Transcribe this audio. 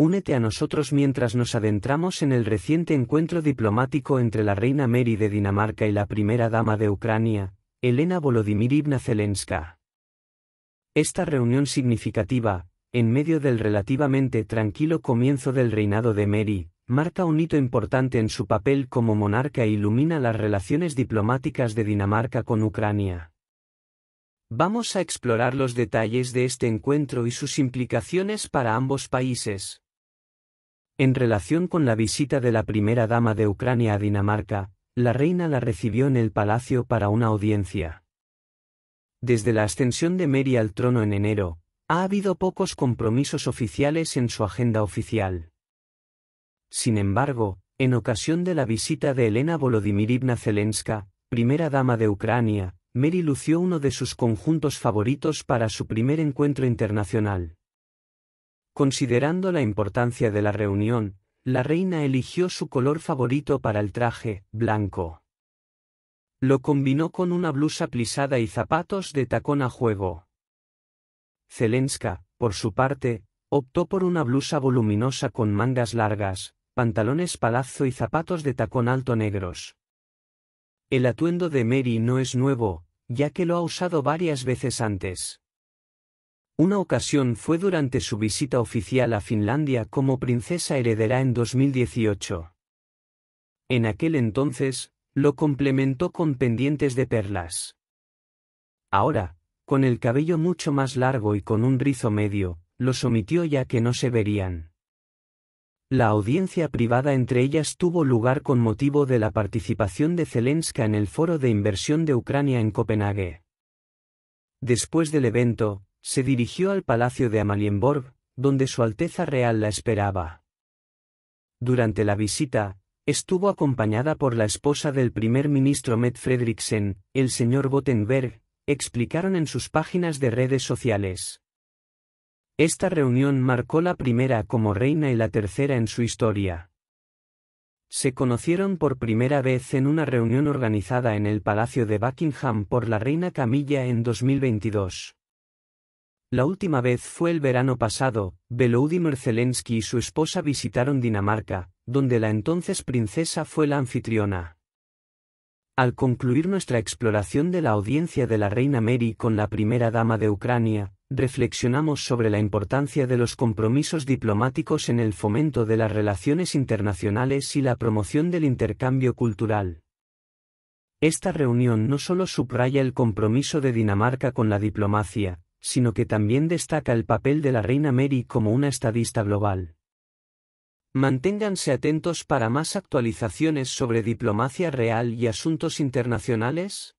Únete a nosotros mientras nos adentramos en el reciente encuentro diplomático entre la reina Mary de Dinamarca y la primera dama de Ucrania, Elena Volodymyrivna Zelenska. Esta reunión significativa, en medio del relativamente tranquilo comienzo del reinado de Mary, marca un hito importante en su papel como monarca e ilumina las relaciones diplomáticas de Dinamarca con Ucrania. Vamos a explorar los detalles de este encuentro y sus implicaciones para ambos países. En relación con la visita de la primera dama de Ucrania a Dinamarca, la reina la recibió en el palacio para una audiencia. Desde la ascensión de Mary al trono en enero, ha habido pocos compromisos oficiales en su agenda oficial. Sin embargo, en ocasión de la visita de Elena Volodymyrivna Zelenska, primera dama de Ucrania, Mary lució uno de sus conjuntos favoritos para su primer encuentro internacional. Considerando la importancia de la reunión, la reina eligió su color favorito para el traje, blanco. Lo combinó con una blusa plisada y zapatos de tacón a juego. Zelenska, por su parte, optó por una blusa voluminosa con mangas largas, pantalones palazzo y zapatos de tacón alto negros. El atuendo de Mary no es nuevo, ya que lo ha usado varias veces antes. Una ocasión fue durante su visita oficial a Finlandia como princesa heredera en 2018. En aquel entonces, lo complementó con pendientes de perlas. Ahora, con el cabello mucho más largo y con un rizo medio, los omitió ya que no se verían. La audiencia privada entre ellas tuvo lugar con motivo de la participación de Zelenska en el Foro de Inversión de Ucrania en Copenhague. Después del evento, se dirigió al palacio de Amalienborg, donde Su Alteza Real la esperaba. Durante la visita, estuvo acompañada por la esposa del primer ministro Met Fredriksen, el señor Bottenberg, explicaron en sus páginas de redes sociales. Esta reunión marcó la primera como reina y la tercera en su historia. Se conocieron por primera vez en una reunión organizada en el Palacio de Buckingham por la reina Camilla en 2022. La última vez fue el verano pasado, Beloudi Zelensky y su esposa visitaron Dinamarca, donde la entonces princesa fue la anfitriona. Al concluir nuestra exploración de la audiencia de la reina Mary con la primera dama de Ucrania, reflexionamos sobre la importancia de los compromisos diplomáticos en el fomento de las relaciones internacionales y la promoción del intercambio cultural. Esta reunión no solo subraya el compromiso de Dinamarca con la diplomacia, sino que también destaca el papel de la reina Mary como una estadista global. Manténganse atentos para más actualizaciones sobre diplomacia real y asuntos internacionales.